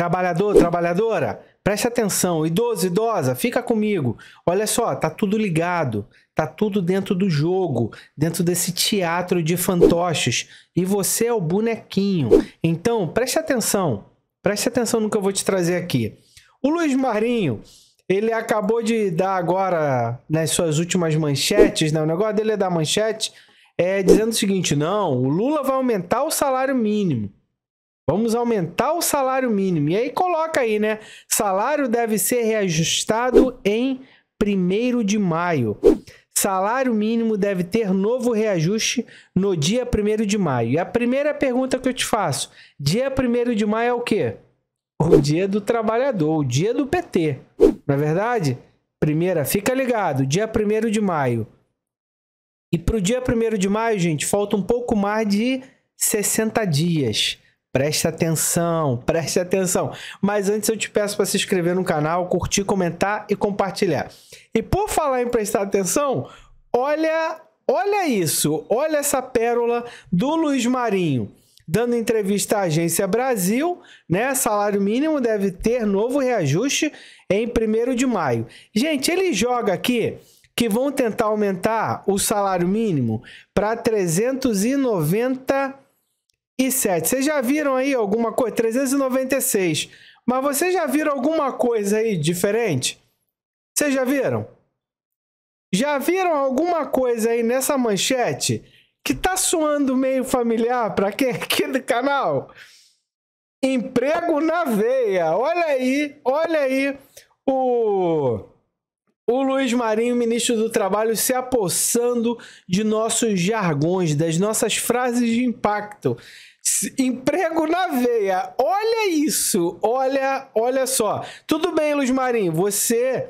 Trabalhador, trabalhadora, preste atenção. Idoso, idosa, fica comigo. Olha só, tá tudo ligado. Tá tudo dentro do jogo, dentro desse teatro de fantoches. E você é o bonequinho. Então, preste atenção. Preste atenção no que eu vou te trazer aqui. O Luiz Marinho, ele acabou de dar agora, nas suas últimas manchetes, né? o negócio dele é dar manchete, é, dizendo o seguinte: não, o Lula vai aumentar o salário mínimo. Vamos aumentar o salário mínimo. E aí coloca aí, né? Salário deve ser reajustado em 1 de maio. Salário mínimo deve ter novo reajuste no dia 1 de maio. E a primeira pergunta que eu te faço: dia 1 de maio é o quê? O dia do trabalhador, o dia do PT. não é verdade, primeira, fica ligado, dia 1 de maio. E para o dia 1 de maio, gente, falta um pouco mais de 60 dias. Preste atenção, preste atenção. Mas antes eu te peço para se inscrever no canal, curtir, comentar e compartilhar. E por falar em prestar atenção, olha, olha isso, olha essa pérola do Luiz Marinho dando entrevista à agência Brasil, né? Salário mínimo deve ter novo reajuste em 1 de maio. Gente, ele joga aqui que vão tentar aumentar o salário mínimo para 390 e 7. Vocês já viram aí alguma coisa? 396. Mas vocês já viram alguma coisa aí diferente? Vocês já viram? Já viram alguma coisa aí nessa manchete que tá soando meio familiar para quem é aqui do canal? Emprego na veia. Olha aí, olha aí o o Luiz Marinho, ministro do Trabalho, se apossando de nossos jargões, das nossas frases de impacto. Emprego na veia. Olha isso. Olha, olha só. Tudo bem, Luiz Marinho, você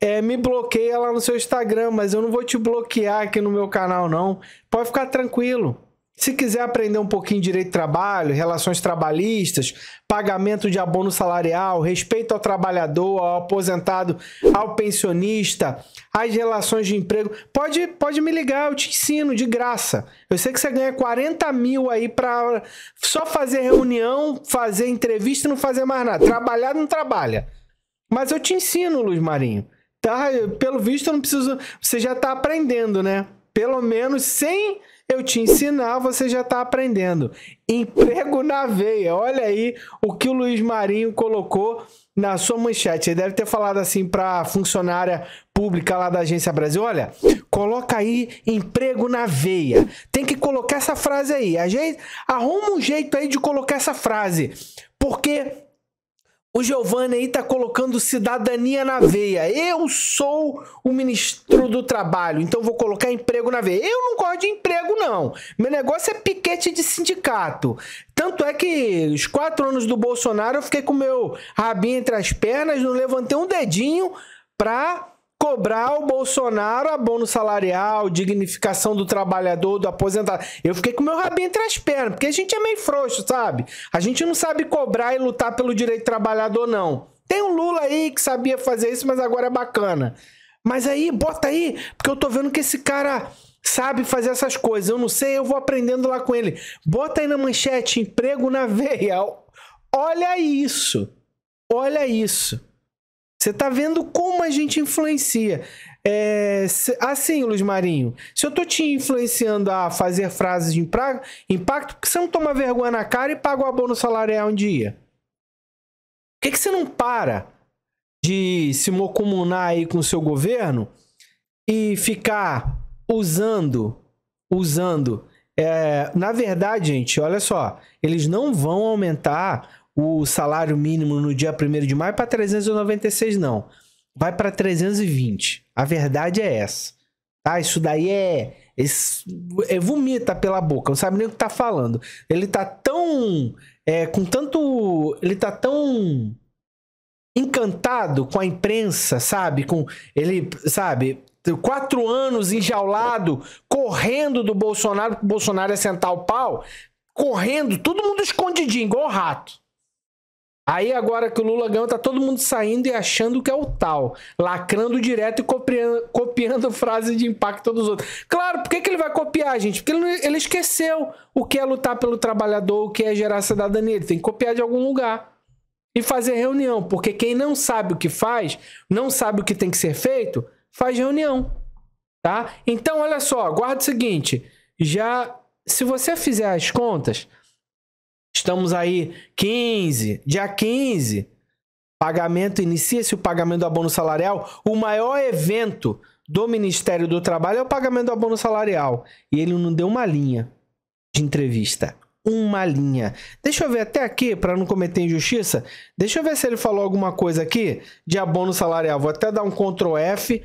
é, me bloqueia lá no seu Instagram, mas eu não vou te bloquear aqui no meu canal não. Pode ficar tranquilo. Se quiser aprender um pouquinho de direito de trabalho, relações trabalhistas, pagamento de abono salarial, respeito ao trabalhador, ao aposentado, ao pensionista, as relações de emprego, pode, pode me ligar, eu te ensino de graça. Eu sei que você ganha 40 mil aí para só fazer reunião, fazer entrevista e não fazer mais nada. Trabalhar não trabalha. Mas eu te ensino, Luiz Marinho. Tá? pelo visto, eu não preciso. Você já está aprendendo, né? Pelo menos sem eu te ensinar, você já está aprendendo. Emprego na veia. Olha aí o que o Luiz Marinho colocou na sua manchete. Ele deve ter falado assim para funcionária pública lá da Agência Brasil: olha, coloca aí emprego na veia. Tem que colocar essa frase aí. A gente arruma um jeito aí de colocar essa frase. Porque o Giovanni aí tá colocando cidadania na veia. Eu sou o ministro do trabalho, então vou colocar emprego na veia. Eu não gosto de emprego, não. Meu negócio é piquete de sindicato. Tanto é que os quatro anos do Bolsonaro eu fiquei com meu rabinho entre as pernas, não levantei um dedinho pra cobrar o Bolsonaro abono salarial, dignificação do trabalhador, do aposentado. Eu fiquei com meu rabinho entre as pernas, porque a gente é meio frouxo, sabe? A gente não sabe cobrar e lutar pelo direito trabalhador, não. Tem um Lula aí que sabia fazer isso, mas agora é bacana. Mas aí, bota aí, porque eu tô vendo que esse cara sabe fazer essas coisas. Eu não sei, eu vou aprendendo lá com ele. Bota aí na manchete, emprego na veia. Olha isso. Olha isso. Você tá vendo como a gente influencia. É, assim, Luiz Marinho, se eu tô te influenciando a fazer frases de impacto, por que você não toma vergonha na cara e paga o abono salarial um dia? Por que, que você não para de se mocomunar aí com o seu governo e ficar usando, usando... É, na verdade, gente, olha só, eles não vão aumentar o salário mínimo no dia 1 de maio para 396 não. Vai para 320. A verdade é essa. Tá? Isso daí é, é, é vomita pela boca, não sabe nem o que tá falando. Ele tá tão é, com tanto, ele tá tão encantado com a imprensa, sabe? Com ele, sabe? Quatro anos enjaulado, correndo do Bolsonaro, o Bolsonaro é sentar o pau, correndo, todo mundo escondidinho, igual rato. Aí agora que o Lula ganhou, tá todo mundo saindo e achando que é o tal, lacrando direto e copiando, copiando frases de impacto dos outros. Claro, por que, que ele vai copiar, gente? Porque ele, ele esqueceu o que é lutar pelo trabalhador, o que é gerar cidadania. Ele tem que copiar de algum lugar e fazer reunião, porque quem não sabe o que faz, não sabe o que tem que ser feito, faz reunião, tá? Então, olha só, guarda o seguinte, já se você fizer as contas, Estamos aí 15, dia 15. Pagamento inicia-se o pagamento do abono salarial. O maior evento do Ministério do Trabalho é o pagamento do abono salarial. E ele não deu uma linha de entrevista. Uma linha. Deixa eu ver até aqui, para não cometer injustiça. Deixa eu ver se ele falou alguma coisa aqui de abono salarial. Vou até dar um Ctrl F.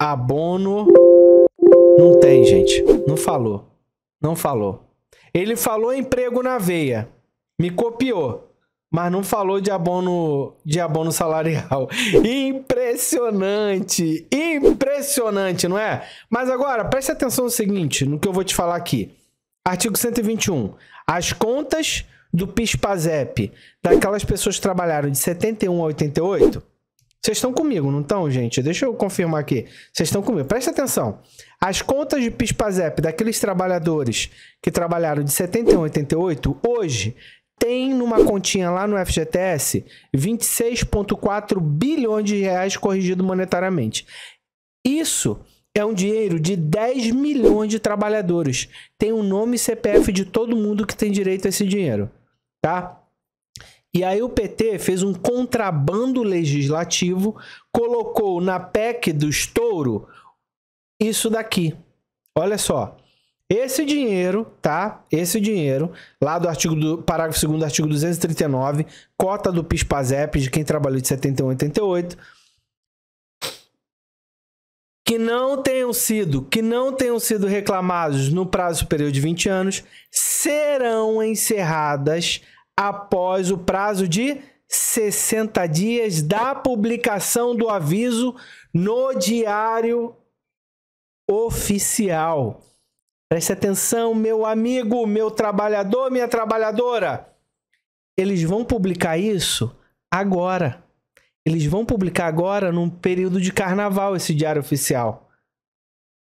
Abono. Não tem, gente. Não falou. Não falou. Ele falou emprego na veia me copiou, mas não falou de abono, de abono salarial. Impressionante! Impressionante, não é? Mas agora, preste atenção no seguinte, no que eu vou te falar aqui. Artigo 121. As contas do PIS-PASEP daquelas pessoas que trabalharam de 71 a 88... Vocês estão comigo, não estão, gente? Deixa eu confirmar aqui. Vocês estão comigo. Presta atenção. As contas de PISPAZEP daqueles trabalhadores que trabalharam de 71 a 88, hoje, tem numa continha lá no FGTS 26,4 bilhões de reais corrigido monetariamente. Isso é um dinheiro de 10 milhões de trabalhadores. Tem o um nome e CPF de todo mundo que tem direito a esse dinheiro, tá? E aí o PT fez um contrabando legislativo, colocou na PEC do estouro isso daqui. Olha só, esse dinheiro, tá? Esse dinheiro, lá do artigo do parágrafo 2 do artigo 239, cota do PIS/PASEP de quem trabalhou de 71 a 88, que não tenham sido, que não tenham sido reclamados no prazo superior de 20 anos, serão encerradas após o prazo de 60 dias da publicação do aviso no diário oficial. Preste atenção, meu amigo, meu trabalhador, minha trabalhadora. Eles vão publicar isso agora. Eles vão publicar agora num período de carnaval esse diário oficial.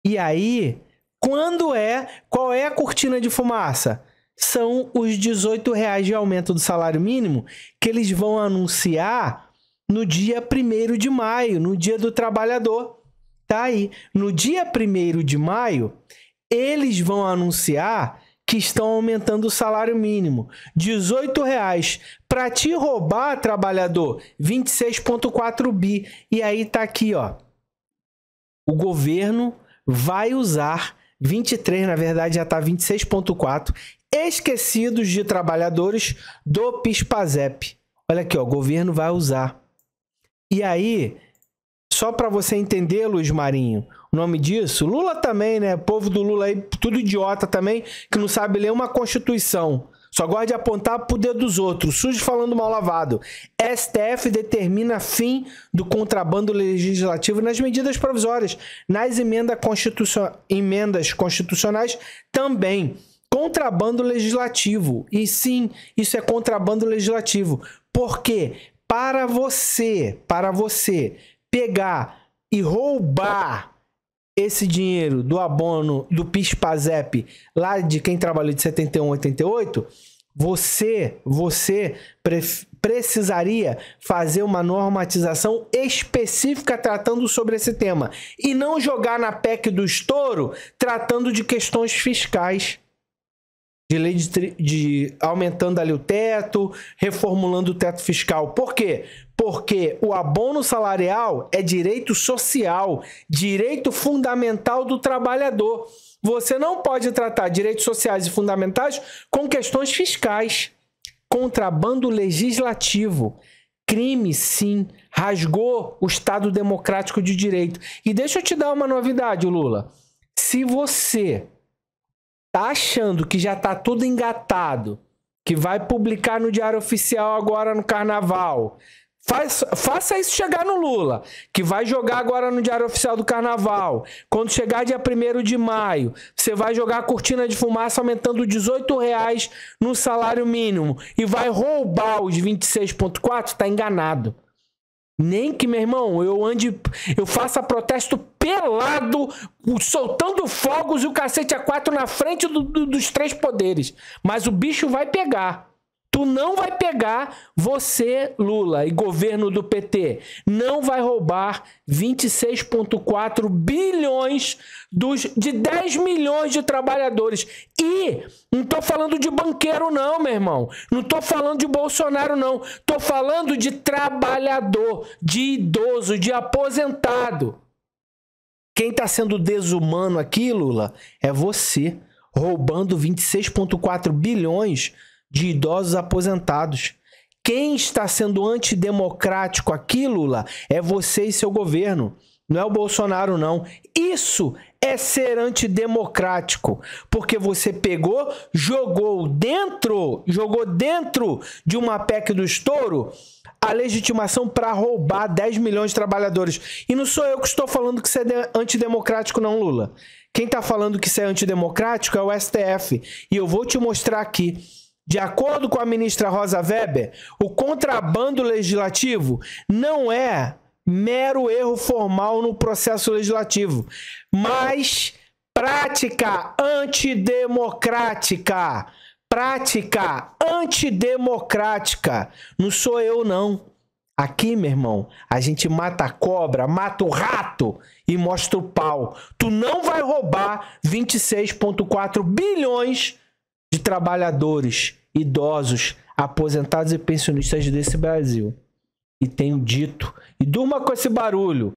E aí, quando é? Qual é a cortina de fumaça? São os 18 reais de aumento do salário mínimo que eles vão anunciar no dia 1 de maio, no dia do trabalhador. Tá aí. No dia 1 de maio, eles vão anunciar que estão aumentando o salário mínimo, 18 reais, para te roubar, trabalhador, 26.4 bi. E aí tá aqui, ó. O governo vai usar 23, na verdade já tá 26.4, esquecidos de trabalhadores do PIS/PASEP. Olha aqui, ó, o governo vai usar. E aí, só para você entender, Luiz Marinho, nome disso? Lula também, né? Povo do Lula aí, tudo idiota também, que não sabe ler uma Constituição. Só gosta de apontar pro dedo dos outros, sujo falando mal lavado. STF determina fim do contrabando legislativo nas medidas provisórias, nas emenda constitucio emendas constitucionais também. Contrabando legislativo. E sim, isso é contrabando legislativo. Por quê? Para você, para você pegar e roubar esse dinheiro do abono do PIS-PASEP lá de quem trabalhou de 71 a 88, você, você precisaria fazer uma normatização específica tratando sobre esse tema e não jogar na PEC do estouro tratando de questões fiscais. De lei de, de aumentando ali o teto, reformulando o teto fiscal. Por quê? porque o abono salarial é direito social, direito fundamental do trabalhador. Você não pode tratar direitos sociais e fundamentais com questões fiscais. Contrabando legislativo. Crime, sim, rasgou o Estado democrático de direito. E deixa eu te dar uma novidade, Lula. Se você tá achando que já tá tudo engatado, que vai publicar no Diário Oficial agora no Carnaval, Faz, faça isso chegar no Lula, que vai jogar agora no Diário Oficial do Carnaval. Quando chegar dia 1 de maio, você vai jogar a cortina de fumaça aumentando 18 reais no salário mínimo e vai roubar os 26,4, tá enganado. Nem que, meu irmão, eu ande, eu faça protesto pelado, soltando fogos e o cacete a quatro na frente do, do, dos três poderes. Mas o bicho vai pegar. Tu não vai pegar você, Lula, e governo do PT. Não vai roubar 26,4 bilhões dos, de 10 milhões de trabalhadores. E não tô falando de banqueiro, não, meu irmão. Não tô falando de Bolsonaro, não. Tô falando de trabalhador, de idoso, de aposentado. Quem está sendo desumano aqui, Lula, é você, roubando 26,4 bilhões de idosos aposentados. Quem está sendo antidemocrático aqui, Lula, é você e seu governo. Não é o Bolsonaro, não. Isso é ser antidemocrático, porque você pegou, jogou dentro, jogou dentro de uma PEC do estouro a legitimação para roubar 10 milhões de trabalhadores. E não sou eu que estou falando que isso é antidemocrático, não, Lula. Quem está falando que isso é antidemocrático é o STF. E eu vou te mostrar aqui de acordo com a ministra Rosa Weber, o contrabando legislativo não é mero erro formal no processo legislativo, mas prática antidemocrática. Prática antidemocrática. Não sou eu, não. Aqui, meu irmão, a gente mata a cobra, mata o rato e mostra o pau. Tu não vai roubar 26,4 bilhões de trabalhadores, idosos, aposentados e pensionistas desse Brasil. E tenho dito, e durma com esse barulho,